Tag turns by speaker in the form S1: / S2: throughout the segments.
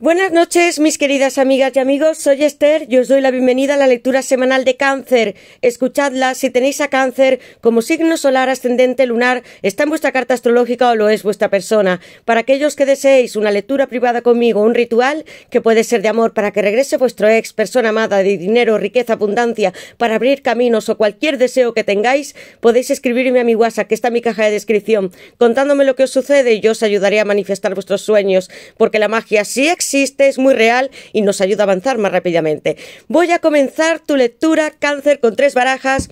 S1: Buenas noches, mis queridas amigas y amigos. Soy Esther y os doy la bienvenida a la lectura semanal de Cáncer. Escuchadla si tenéis a Cáncer como signo solar ascendente lunar, está en vuestra carta astrológica o lo es vuestra persona. Para aquellos que deseéis una lectura privada conmigo, un ritual que puede ser de amor para que regrese vuestro ex, persona amada, de dinero, riqueza, abundancia, para abrir caminos o cualquier deseo que tengáis, podéis escribirme a mi WhatsApp, que está en mi caja de descripción, contándome lo que os sucede y yo os ayudaré a manifestar vuestros sueños, porque la magia sí existe existe, es muy real y nos ayuda a avanzar más rápidamente. Voy a comenzar tu lectura cáncer con tres barajas.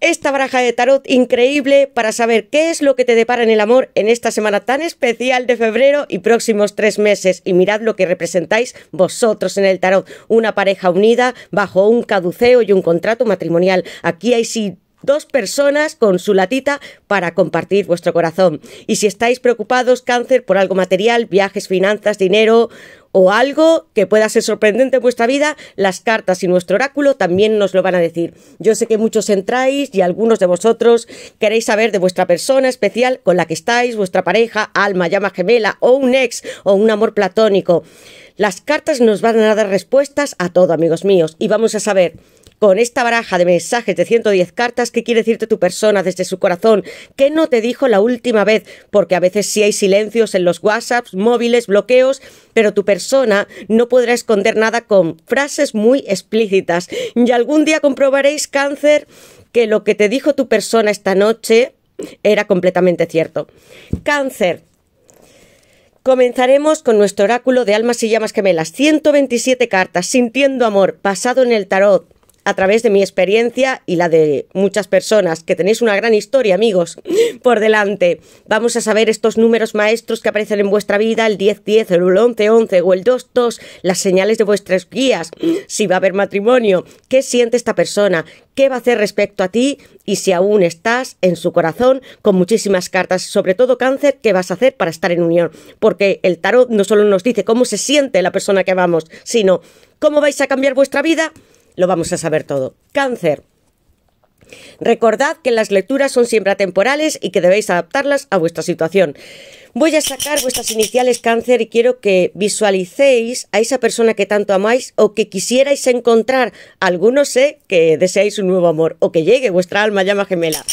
S1: Esta baraja de tarot increíble para saber qué es lo que te depara en el amor en esta semana tan especial de febrero y próximos tres meses. Y mirad lo que representáis vosotros en el tarot. Una pareja unida bajo un caduceo y un contrato matrimonial. Aquí hay sí dos personas con su latita para compartir vuestro corazón. Y si estáis preocupados, cáncer, por algo material, viajes, finanzas, dinero o algo que pueda ser sorprendente en vuestra vida, las cartas y nuestro oráculo también nos lo van a decir. Yo sé que muchos entráis y algunos de vosotros queréis saber de vuestra persona especial con la que estáis, vuestra pareja, alma, llama gemela o un ex o un amor platónico. Las cartas nos van a dar respuestas a todo, amigos míos, y vamos a saber con esta baraja de mensajes de 110 cartas, ¿qué quiere decirte tu persona desde su corazón? ¿Qué no te dijo la última vez? Porque a veces sí hay silencios en los WhatsApps, móviles, bloqueos, pero tu persona no podrá esconder nada con frases muy explícitas. Y algún día comprobaréis, cáncer, que lo que te dijo tu persona esta noche era completamente cierto. Cáncer. Comenzaremos con nuestro oráculo de almas y llamas gemelas. 127 cartas, sintiendo amor, pasado en el tarot a través de mi experiencia y la de muchas personas, que tenéis una gran historia, amigos, por delante. Vamos a saber estos números maestros que aparecen en vuestra vida, el 10-10, el 11-11 o el 2-2, las señales de vuestras guías, si va a haber matrimonio, qué siente esta persona, qué va a hacer respecto a ti y si aún estás en su corazón con muchísimas cartas, sobre todo cáncer, qué vas a hacer para estar en unión. Porque el tarot no solo nos dice cómo se siente la persona que vamos sino cómo vais a cambiar vuestra vida lo vamos a saber todo. Cáncer. Recordad que las lecturas son siempre atemporales y que debéis adaptarlas a vuestra situación. Voy a sacar vuestras iniciales cáncer y quiero que visualicéis a esa persona que tanto amáis o que quisierais encontrar. Algunos sé que deseáis un nuevo amor o que llegue vuestra alma llama gemela.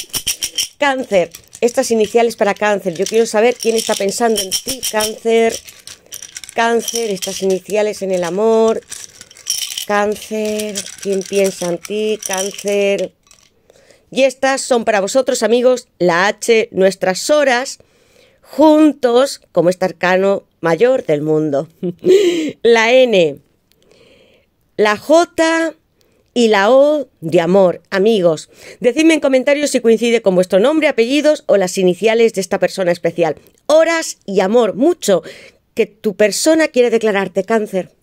S1: Cáncer, estas iniciales para cáncer. Yo quiero saber quién está pensando en ti, cáncer. Cáncer, estas iniciales en el amor cáncer, ¿quién piensa en ti? Cáncer. Y estas son para vosotros, amigos, la H, nuestras horas, juntos como este arcano mayor del mundo. la N, la J y la O de amor. Amigos, decidme en comentarios si coincide con vuestro nombre, apellidos o las iniciales de esta persona especial. Horas y amor, mucho que tu persona quiere declararte cáncer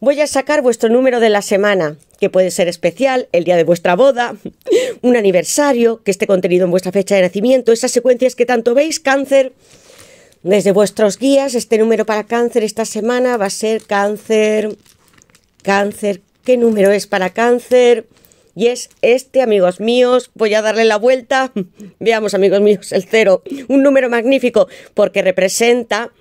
S1: voy a sacar vuestro número de la semana, que puede ser especial, el día de vuestra boda, un aniversario, que esté contenido en vuestra fecha de nacimiento, esas secuencias que tanto veis, cáncer, desde vuestros guías, este número para cáncer esta semana va a ser cáncer, cáncer, ¿qué número es para cáncer? Y es este, amigos míos, voy a darle la vuelta, veamos amigos míos, el cero, un número magnífico, porque representa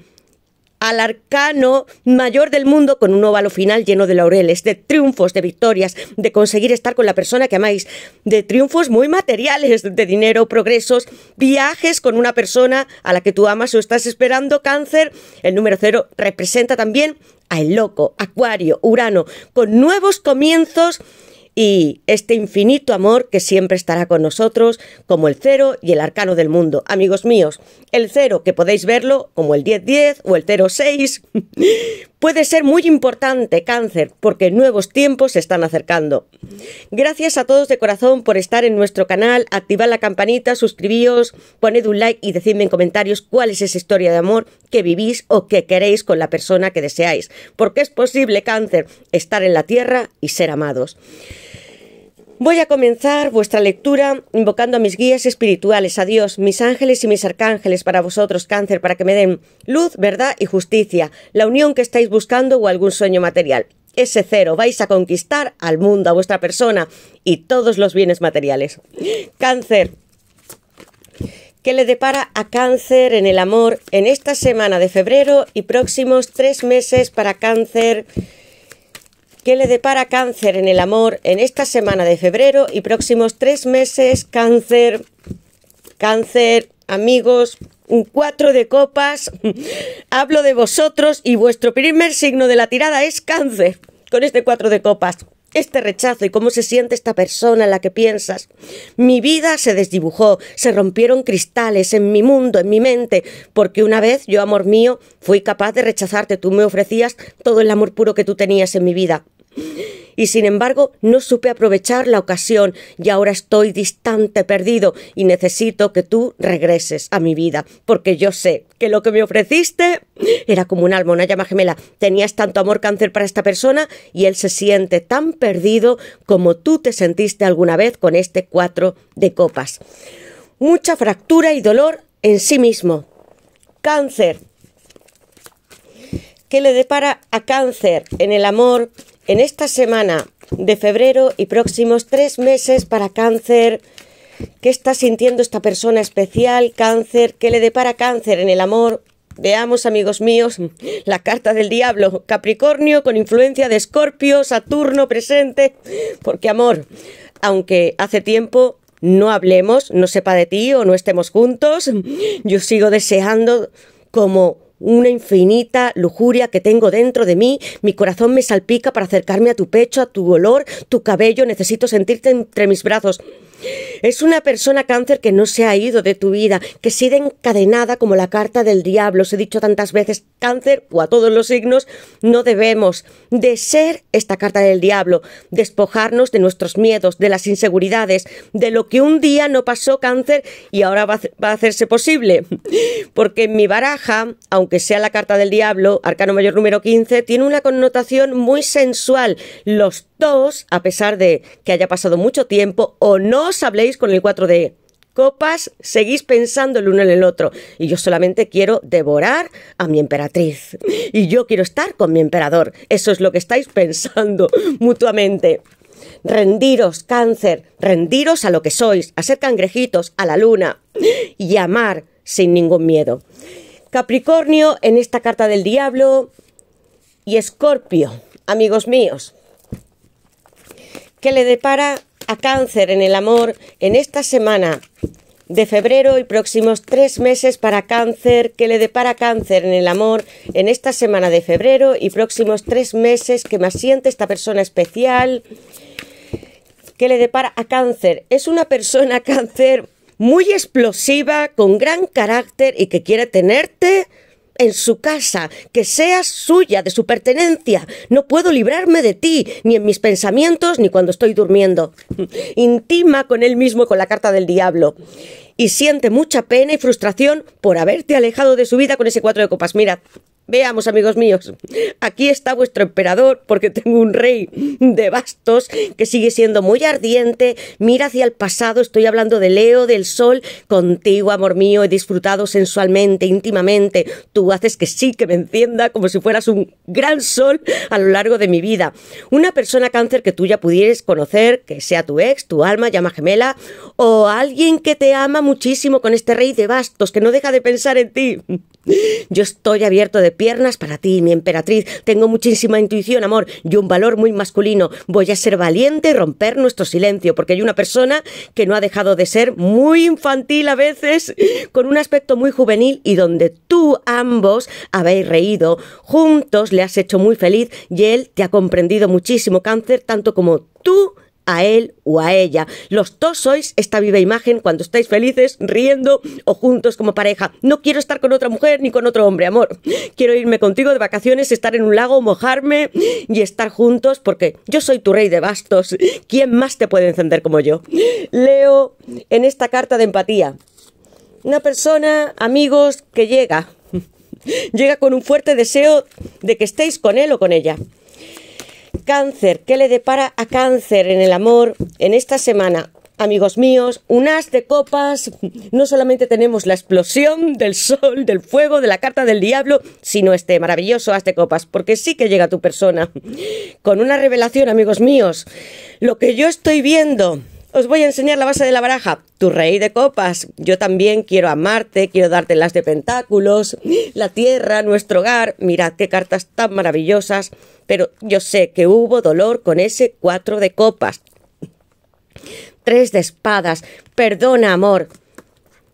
S1: al arcano mayor del mundo con un óvalo final lleno de laureles, de triunfos, de victorias, de conseguir estar con la persona que amáis, de triunfos muy materiales, de dinero, progresos, viajes con una persona a la que tú amas o estás esperando, cáncer. El número cero representa también al loco, acuario, urano, con nuevos comienzos y este infinito amor que siempre estará con nosotros, como el cero y el arcano del mundo. Amigos míos, el cero, que podéis verlo como el 1010 o el 06, puede ser muy importante, cáncer, porque nuevos tiempos se están acercando. Gracias a todos de corazón por estar en nuestro canal, activad la campanita, suscribíos, poned un like y decidme en comentarios cuál es esa historia de amor que vivís o que queréis con la persona que deseáis, porque es posible, cáncer, estar en la tierra y ser amados. Voy a comenzar vuestra lectura invocando a mis guías espirituales, a Dios, mis ángeles y mis arcángeles para vosotros, cáncer, para que me den luz, verdad y justicia, la unión que estáis buscando o algún sueño material. Ese cero, vais a conquistar al mundo, a vuestra persona y todos los bienes materiales. Cáncer. ¿Qué le depara a cáncer en el amor en esta semana de febrero y próximos tres meses para cáncer? ¿Qué le depara cáncer en el amor en esta semana de febrero y próximos tres meses. Cáncer, cáncer, amigos, un cuatro de copas. Hablo de vosotros y vuestro primer signo de la tirada es cáncer con este cuatro de copas este rechazo y cómo se siente esta persona en la que piensas. Mi vida se desdibujó, se rompieron cristales en mi mundo, en mi mente, porque una vez yo, amor mío, fui capaz de rechazarte, tú me ofrecías todo el amor puro que tú tenías en mi vida. Y sin embargo, no supe aprovechar la ocasión y ahora estoy distante, perdido y necesito que tú regreses a mi vida, porque yo sé que lo que me ofreciste era como un alma, una llama gemela. Tenías tanto amor cáncer para esta persona y él se siente tan perdido como tú te sentiste alguna vez con este cuatro de copas. Mucha fractura y dolor en sí mismo. Cáncer. ¿Qué le depara a cáncer en el amor, en esta semana de febrero y próximos tres meses para cáncer. ¿Qué está sintiendo esta persona especial? Cáncer, ¿qué le depara cáncer en el amor? Veamos, amigos míos, la carta del diablo. Capricornio con influencia de Escorpio, Saturno presente. Porque amor, aunque hace tiempo no hablemos, no sepa de ti o no estemos juntos, yo sigo deseando como una infinita lujuria que tengo dentro de mí, mi corazón me salpica para acercarme a tu pecho, a tu olor, tu cabello, necesito sentirte entre mis brazos. Es una persona cáncer que no se ha ido de tu vida, que sigue encadenada como la carta del diablo. Os he dicho tantas veces, cáncer o a todos los signos, no debemos de ser esta carta del diablo, despojarnos de nuestros miedos, de las inseguridades, de lo que un día no pasó cáncer y ahora va a hacerse posible. Porque mi baraja, aunque sea la carta del diablo, arcano mayor número 15, tiene una connotación muy sensual. Los dos, a pesar de que haya pasado mucho tiempo, o no os con el 4 de copas, seguís pensando el uno en el otro. Y yo solamente quiero devorar a mi emperatriz. Y yo quiero estar con mi emperador. Eso es lo que estáis pensando mutuamente. Rendiros, cáncer, rendiros a lo que sois, a ser cangrejitos, a la luna y amar sin ningún miedo. Capricornio en esta carta del diablo y Escorpio, amigos míos. ¿Qué le depara a cáncer en el amor en esta semana de febrero y próximos tres meses para cáncer, que le depara cáncer en el amor en esta semana de febrero y próximos tres meses que más siente esta persona especial, que le depara a cáncer. Es una persona cáncer muy explosiva, con gran carácter y que quiere tenerte en su casa, que seas suya, de su pertenencia. No puedo librarme de ti, ni en mis pensamientos, ni cuando estoy durmiendo. Intima con él mismo con la carta del diablo. Y siente mucha pena y frustración por haberte alejado de su vida con ese cuatro de copas. mira Veamos, amigos míos, aquí está vuestro emperador, porque tengo un rey de bastos que sigue siendo muy ardiente, mira hacia el pasado, estoy hablando de Leo, del Sol, contigo, amor mío, he disfrutado sensualmente, íntimamente, tú haces que sí, que me encienda como si fueras un gran sol a lo largo de mi vida. Una persona cáncer que tú ya pudieras conocer, que sea tu ex, tu alma, llama gemela, o alguien que te ama muchísimo con este rey de bastos, que no deja de pensar en ti. Yo estoy abierto de piernas para ti, mi emperatriz. Tengo muchísima intuición, amor, y un valor muy masculino. Voy a ser valiente y romper nuestro silencio, porque hay una persona que no ha dejado de ser muy infantil a veces, con un aspecto muy juvenil y donde tú ambos habéis reído, juntos le has hecho muy feliz y él te ha comprendido muchísimo, cáncer, tanto como tú a él o a ella. Los dos sois esta viva imagen cuando estáis felices, riendo o juntos como pareja. No quiero estar con otra mujer ni con otro hombre, amor. Quiero irme contigo de vacaciones, estar en un lago, mojarme y estar juntos porque yo soy tu rey de bastos. ¿Quién más te puede encender como yo? Leo en esta carta de empatía. Una persona, amigos, que llega. llega con un fuerte deseo de que estéis con él o con ella. Cáncer, ¿qué le depara a cáncer en el amor en esta semana? Amigos míos, un as de copas, no solamente tenemos la explosión del sol, del fuego, de la carta del diablo, sino este maravilloso as de copas, porque sí que llega tu persona. Con una revelación, amigos míos, lo que yo estoy viendo os voy a enseñar la base de la baraja. Tu rey de copas. Yo también quiero amarte, quiero darte las de pentáculos, la tierra, nuestro hogar. Mirad qué cartas tan maravillosas. Pero yo sé que hubo dolor con ese cuatro de copas. Tres de espadas. Perdona, amor.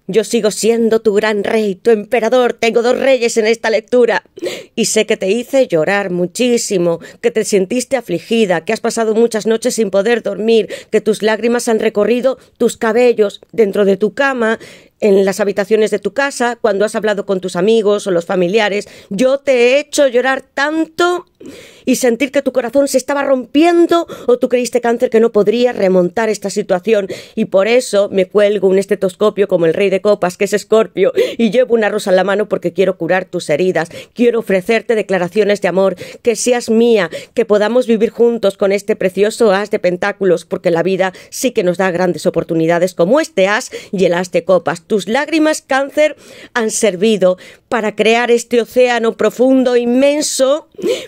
S1: Yo sigo siendo tu gran rey, tu emperador, tengo dos reyes en esta lectura. Y sé que te hice llorar muchísimo, que te sentiste afligida, que has pasado muchas noches sin poder dormir, que tus lágrimas han recorrido tus cabellos dentro de tu cama, en las habitaciones de tu casa, cuando has hablado con tus amigos o los familiares. Yo te he hecho llorar tanto y sentir que tu corazón se estaba rompiendo o tú creíste cáncer que no podría remontar esta situación y por eso me cuelgo un estetoscopio como el rey de copas que es escorpio y llevo una rosa en la mano porque quiero curar tus heridas, quiero ofrecerte declaraciones de amor, que seas mía, que podamos vivir juntos con este precioso as de pentáculos porque la vida sí que nos da grandes oportunidades como este as y el as de copas. Tus lágrimas cáncer han servido para crear este océano profundo, inmenso,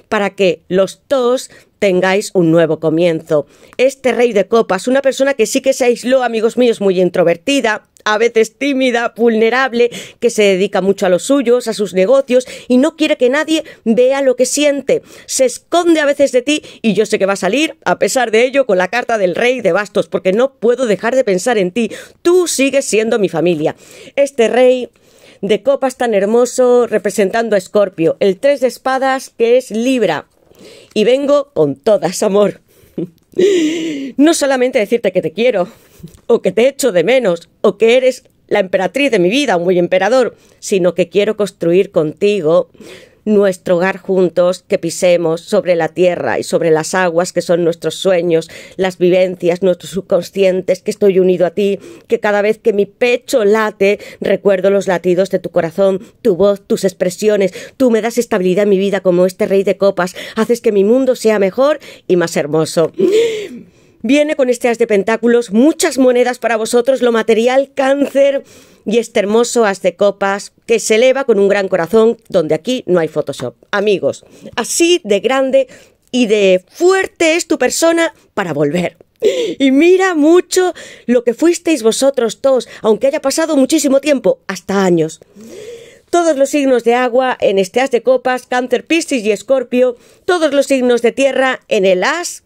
S1: para que los dos tengáis un nuevo comienzo. Este rey de copas, una persona que sí que se aisló, amigos míos, muy introvertida, a veces tímida, vulnerable, que se dedica mucho a los suyos, a sus negocios y no quiere que nadie vea lo que siente. Se esconde a veces de ti y yo sé que va a salir, a pesar de ello, con la carta del rey de bastos, porque no puedo dejar de pensar en ti. Tú sigues siendo mi familia. Este rey de copas tan hermoso representando a Escorpio, el tres de espadas que es Libra. Y vengo con todas, amor. No solamente decirte que te quiero, o que te echo de menos, o que eres la emperatriz de mi vida, un muy emperador, sino que quiero construir contigo nuestro hogar juntos, que pisemos sobre la tierra y sobre las aguas que son nuestros sueños, las vivencias, nuestros subconscientes, que estoy unido a ti, que cada vez que mi pecho late, recuerdo los latidos de tu corazón, tu voz, tus expresiones, tú me das estabilidad en mi vida como este rey de copas, haces que mi mundo sea mejor y más hermoso. Viene con este as de pentáculos, muchas monedas para vosotros, lo material, cáncer y este hermoso as de copas que se eleva con un gran corazón donde aquí no hay Photoshop. Amigos, así de grande y de fuerte es tu persona para volver. Y mira mucho lo que fuisteis vosotros todos, aunque haya pasado muchísimo tiempo, hasta años. Todos los signos de agua en este as de copas, cáncer, piscis y escorpio, todos los signos de tierra en el as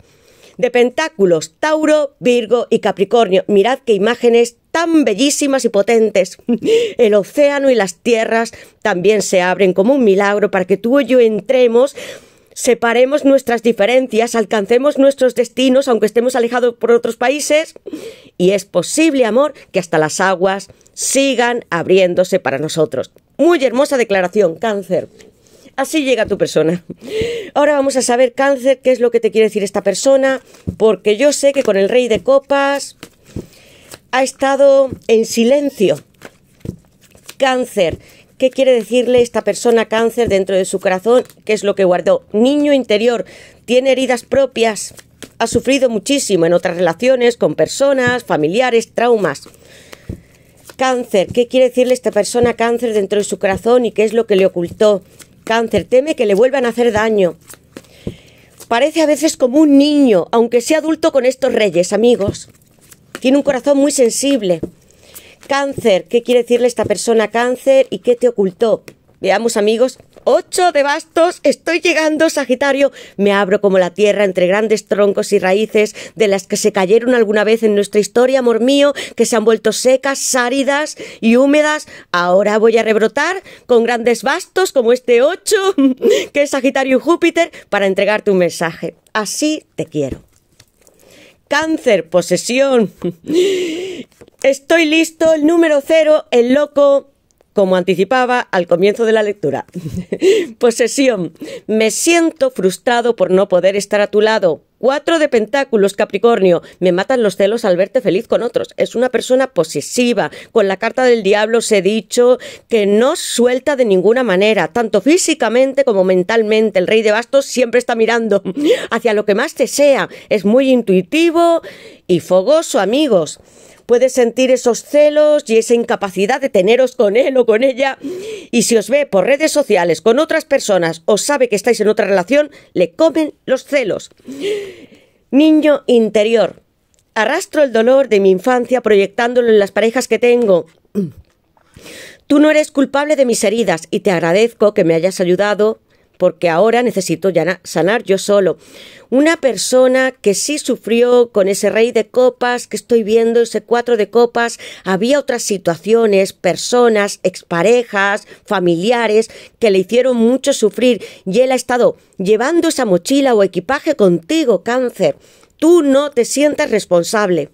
S1: de Pentáculos, Tauro, Virgo y Capricornio. Mirad qué imágenes tan bellísimas y potentes. El océano y las tierras también se abren como un milagro para que tú y yo entremos separemos nuestras diferencias, alcancemos nuestros destinos, aunque estemos alejados por otros países, y es posible, amor, que hasta las aguas sigan abriéndose para nosotros. Muy hermosa declaración, cáncer. Así llega tu persona. Ahora vamos a saber cáncer, qué es lo que te quiere decir esta persona, porque yo sé que con el rey de copas ha estado en silencio. Cáncer, ¿qué quiere decirle esta persona cáncer dentro de su corazón? ¿Qué es lo que guardó? Niño interior, tiene heridas propias, ha sufrido muchísimo en otras relaciones, con personas, familiares, traumas. Cáncer, ¿qué quiere decirle esta persona cáncer dentro de su corazón y qué es lo que le ocultó? cáncer, teme que le vuelvan a hacer daño. Parece a veces como un niño, aunque sea adulto con estos reyes, amigos. Tiene un corazón muy sensible. Cáncer, ¿qué quiere decirle esta persona cáncer y qué te ocultó? Veamos, amigos, 8 de bastos, estoy llegando, Sagitario. Me abro como la tierra entre grandes troncos y raíces de las que se cayeron alguna vez en nuestra historia, amor mío, que se han vuelto secas, áridas y húmedas. Ahora voy a rebrotar con grandes bastos como este 8, que es Sagitario y Júpiter, para entregarte un mensaje. Así te quiero. Cáncer, posesión. Estoy listo, el número 0, el loco, como anticipaba al comienzo de la lectura. Posesión. Pues, me siento frustrado por no poder estar a tu lado. Cuatro de pentáculos, Capricornio. Me matan los celos al verte feliz con otros. Es una persona posesiva. Con la carta del diablo os he dicho que no suelta de ninguna manera, tanto físicamente como mentalmente. El rey de bastos siempre está mirando hacia lo que más desea. Es muy intuitivo y fogoso, amigos. Puedes sentir esos celos y esa incapacidad de teneros con él o con ella. Y si os ve por redes sociales con otras personas o sabe que estáis en otra relación, le comen los celos. Niño interior. Arrastro el dolor de mi infancia proyectándolo en las parejas que tengo. Tú no eres culpable de mis heridas y te agradezco que me hayas ayudado porque ahora necesito ya sanar yo solo. Una persona que sí sufrió con ese rey de copas que estoy viendo, ese cuatro de copas, había otras situaciones, personas, exparejas, familiares, que le hicieron mucho sufrir y él ha estado llevando esa mochila o equipaje contigo, cáncer tú no te sientas responsable.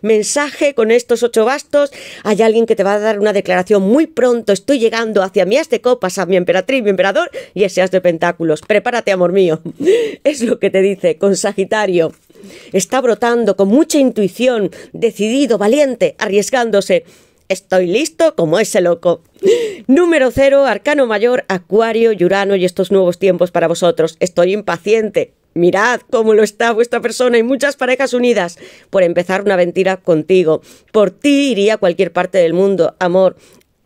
S1: Mensaje con estos ocho bastos. Hay alguien que te va a dar una declaración muy pronto. Estoy llegando hacia mi as de copas, a mi emperatriz, mi emperador y ese as de pentáculos. Prepárate, amor mío. Es lo que te dice con Sagitario. Está brotando con mucha intuición, decidido, valiente, arriesgándose. Estoy listo como ese loco. Número cero, Arcano Mayor, Acuario, Urano y estos nuevos tiempos para vosotros. Estoy impaciente, Mirad cómo lo está vuestra persona y muchas parejas unidas por empezar una aventura contigo. Por ti iría a cualquier parte del mundo, amor.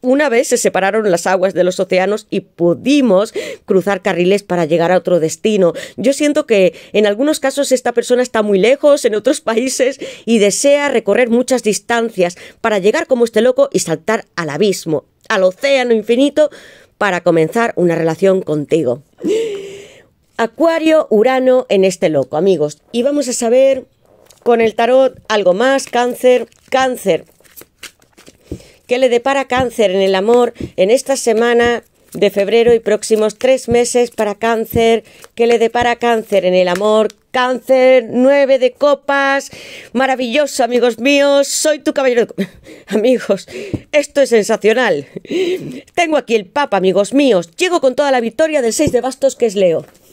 S1: Una vez se separaron las aguas de los océanos y pudimos cruzar carriles para llegar a otro destino. Yo siento que en algunos casos esta persona está muy lejos, en otros países, y desea recorrer muchas distancias para llegar como este loco y saltar al abismo, al océano infinito, para comenzar una relación contigo. Acuario, Urano en este loco, amigos. Y vamos a saber con el tarot algo más, cáncer, cáncer. ¿Qué le depara cáncer en el amor en esta semana de febrero y próximos tres meses para cáncer? ¿Qué le depara cáncer en el amor? Cáncer, nueve de copas, maravilloso amigos míos, soy tu caballero Amigos, esto es sensacional. Tengo aquí el Papa, amigos míos, llego con toda la victoria del seis de bastos que es Leo.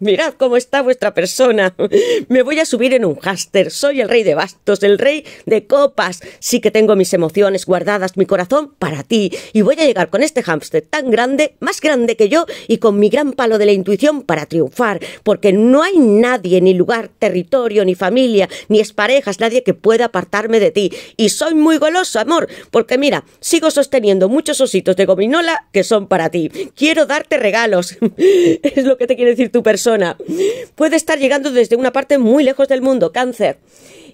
S1: Mirad cómo está vuestra persona. Me voy a subir en un háster. Soy el rey de bastos, el rey de copas. Sí que tengo mis emociones guardadas, mi corazón para ti. Y voy a llegar con este hámster tan grande, más grande que yo, y con mi gran palo de la intuición para triunfar. Porque no hay nadie, ni lugar, territorio, ni familia, ni parejas, nadie que pueda apartarme de ti. Y soy muy goloso, amor. Porque mira, sigo sosteniendo muchos ositos de gominola que son para ti. Quiero darte regalos. es lo que te quiere decir tu persona Puede estar llegando desde una parte muy lejos del mundo, cáncer.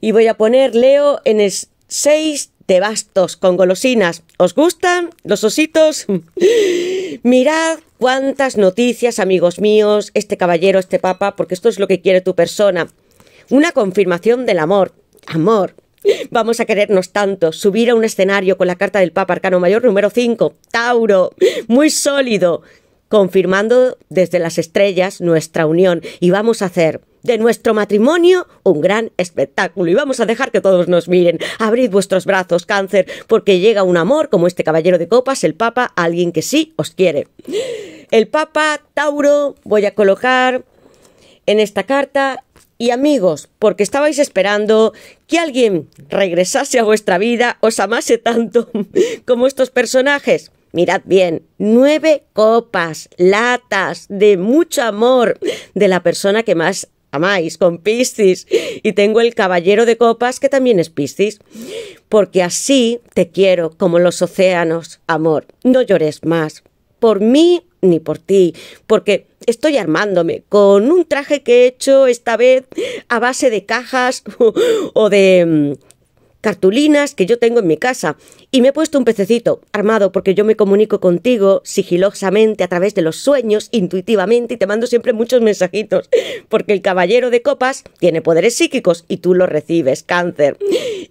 S1: Y voy a poner Leo en seis 6 de bastos con golosinas. ¿Os gustan los ositos? Mirad cuántas noticias, amigos míos, este caballero, este papa, porque esto es lo que quiere tu persona. Una confirmación del amor. Amor. Vamos a querernos tanto. Subir a un escenario con la carta del Papa Arcano Mayor número 5. Tauro. Muy sólido confirmando desde las estrellas nuestra unión y vamos a hacer de nuestro matrimonio un gran espectáculo y vamos a dejar que todos nos miren. Abrid vuestros brazos, cáncer, porque llega un amor como este caballero de copas, el Papa, alguien que sí os quiere. El Papa Tauro voy a colocar en esta carta y amigos, porque estabais esperando que alguien regresase a vuestra vida, os amase tanto como estos personajes mirad bien, nueve copas, latas de mucho amor de la persona que más amáis, con Piscis. Y tengo el caballero de copas que también es Piscis. Porque así te quiero como los océanos, amor. No llores más. Por mí ni por ti, porque estoy armándome con un traje que he hecho esta vez a base de cajas o de mm, cartulinas que yo tengo en mi casa y me he puesto un pececito armado porque yo me comunico contigo sigilosamente a través de los sueños, intuitivamente y te mando siempre muchos mensajitos porque el caballero de copas tiene poderes psíquicos y tú los recibes, cáncer.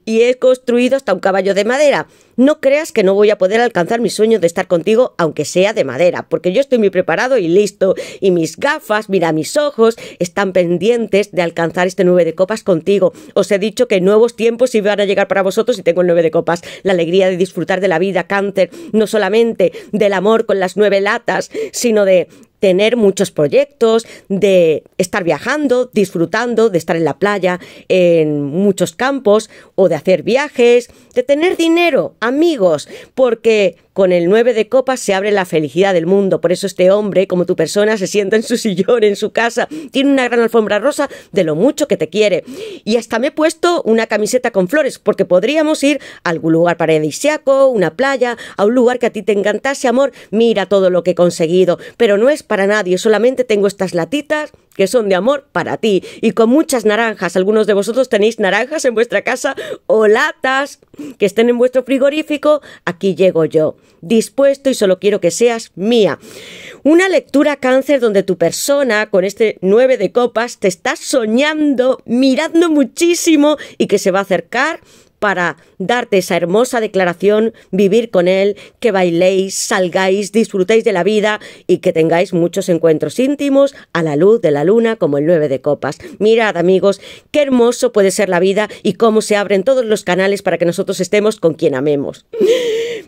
S1: Y he construido hasta un caballo de madera no creas que no voy a poder alcanzar mi sueño de estar contigo, aunque sea de madera, porque yo estoy muy preparado y listo, y mis gafas, mira, mis ojos están pendientes de alcanzar este nueve de copas contigo. Os he dicho que nuevos tiempos iban a llegar para vosotros y tengo el nueve de copas. La alegría de disfrutar de la vida, cáncer, no solamente del amor con las nueve latas, sino de tener muchos proyectos, de estar viajando, disfrutando, de estar en la playa, en muchos campos, o de hacer viajes, de tener dinero, amigos, porque con el 9 de copas se abre la felicidad del mundo. Por eso este hombre, como tu persona, se sienta en su sillón, en su casa. Tiene una gran alfombra rosa de lo mucho que te quiere. Y hasta me he puesto una camiseta con flores, porque podríamos ir a algún lugar paradisiaco, una playa, a un lugar que a ti te encantase, amor. Mira todo lo que he conseguido. Pero no es para nadie, solamente tengo estas latitas que son de amor para ti y con muchas naranjas. Algunos de vosotros tenéis naranjas en vuestra casa o latas que estén en vuestro frigorífico. Aquí llego yo dispuesto y solo quiero que seas mía. Una lectura cáncer donde tu persona, con este 9 de copas, te está soñando, mirando muchísimo y que se va a acercar para darte esa hermosa declaración, vivir con él, que bailéis, salgáis, disfrutéis de la vida y que tengáis muchos encuentros íntimos a la luz de la luna como el 9 de copas. Mirad amigos, qué hermoso puede ser la vida y cómo se abren todos los canales para que nosotros estemos con quien amemos.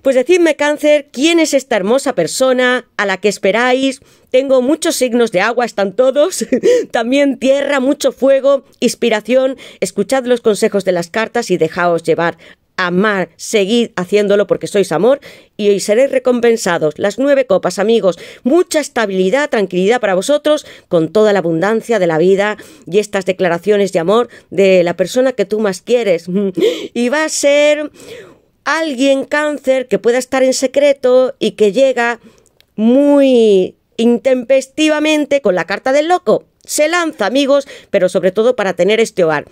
S1: Pues decidme, cáncer, ¿quién es esta hermosa persona a la que esperáis? Tengo muchos signos de agua, están todos. También tierra, mucho fuego, inspiración. Escuchad los consejos de las cartas y dejaos llevar a amar, seguid haciéndolo porque sois amor y hoy seréis recompensados. Las nueve copas, amigos, mucha estabilidad, tranquilidad para vosotros, con toda la abundancia de la vida y estas declaraciones de amor de la persona que tú más quieres. Y va a ser alguien cáncer que pueda estar en secreto y que llega muy intempestivamente con la carta del loco. Se lanza, amigos, pero sobre todo para tener este hogar.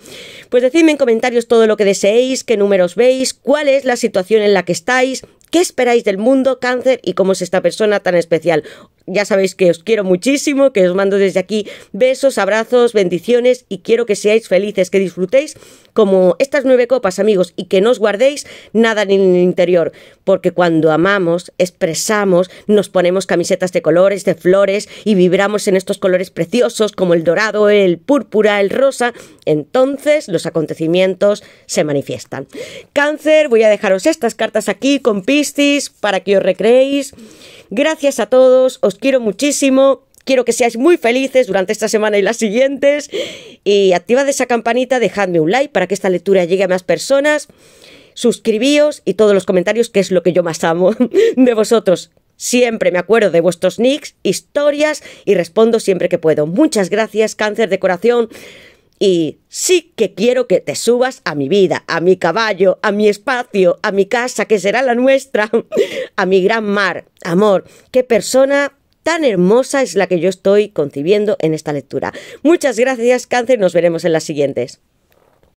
S1: Pues decidme en comentarios todo lo que deseéis, qué números veis, cuál es la situación en la que estáis, ¿Qué esperáis del mundo cáncer y cómo es esta persona tan especial? Ya sabéis que os quiero muchísimo, que os mando desde aquí besos, abrazos, bendiciones y quiero que seáis felices, que disfrutéis como estas nueve copas, amigos, y que no os guardéis nada en el interior, porque cuando amamos, expresamos, nos ponemos camisetas de colores, de flores y vibramos en estos colores preciosos como el dorado, el púrpura, el rosa, entonces los acontecimientos se manifiestan. Cáncer, voy a dejaros estas cartas aquí con pis para que os recreéis. Gracias a todos, os quiero muchísimo. Quiero que seáis muy felices durante esta semana y las siguientes. Y activad esa campanita, dejadme un like para que esta lectura llegue a más personas. Suscribíos y todos los comentarios, que es lo que yo más amo de vosotros. Siempre me acuerdo de vuestros nicks, historias y respondo siempre que puedo. Muchas gracias, cáncer de corazón y sí que quiero que te subas a mi vida, a mi caballo, a mi espacio, a mi casa, que será la nuestra, a mi gran mar. Amor, qué persona tan hermosa es la que yo estoy concibiendo en esta lectura. Muchas gracias, Cáncer, nos veremos en las siguientes.